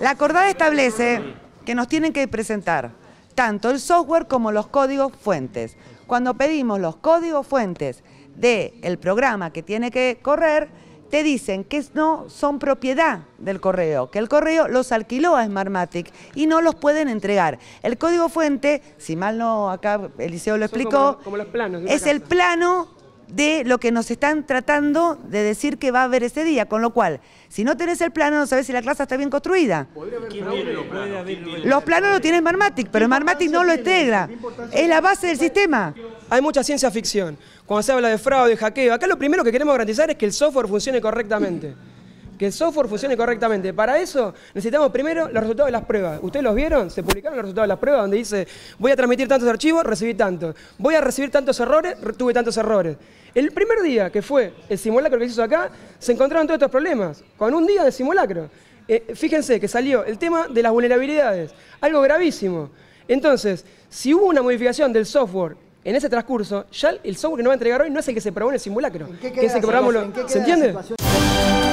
La acordada establece que nos tienen que presentar tanto el software como los códigos fuentes. Cuando pedimos los códigos fuentes del programa que tiene que correr, te dicen que no son propiedad del correo, que el correo los alquiló a Smartmatic y no los pueden entregar. El código fuente, si mal no acá Eliseo lo explicó, es el plano de lo que nos están tratando de decir que va a haber ese día. Con lo cual, si no tenés el plano, no sabés si la clase está bien construida. Los planos lo tiene Marmatic, pero Marmatic no lo integra. Es la base del sistema. Hay mucha ciencia ficción. Cuando se habla de fraude, de hackeo, acá lo primero que queremos garantizar es que el software funcione correctamente que el software funcione correctamente. Para eso necesitamos primero los resultados de las pruebas. ¿Ustedes los vieron? Se publicaron los resultados de las pruebas donde dice, voy a transmitir tantos archivos, recibí tantos. Voy a recibir tantos errores, tuve tantos errores. El primer día, que fue el simulacro que se hizo acá, se encontraron todos estos problemas, con un día de simulacro. Eh, fíjense que salió el tema de las vulnerabilidades, algo gravísimo. Entonces, si hubo una modificación del software en ese transcurso, ya el software que nos va a entregar hoy no es el que se probó en el simulacro, que es el que ¿Se entiende?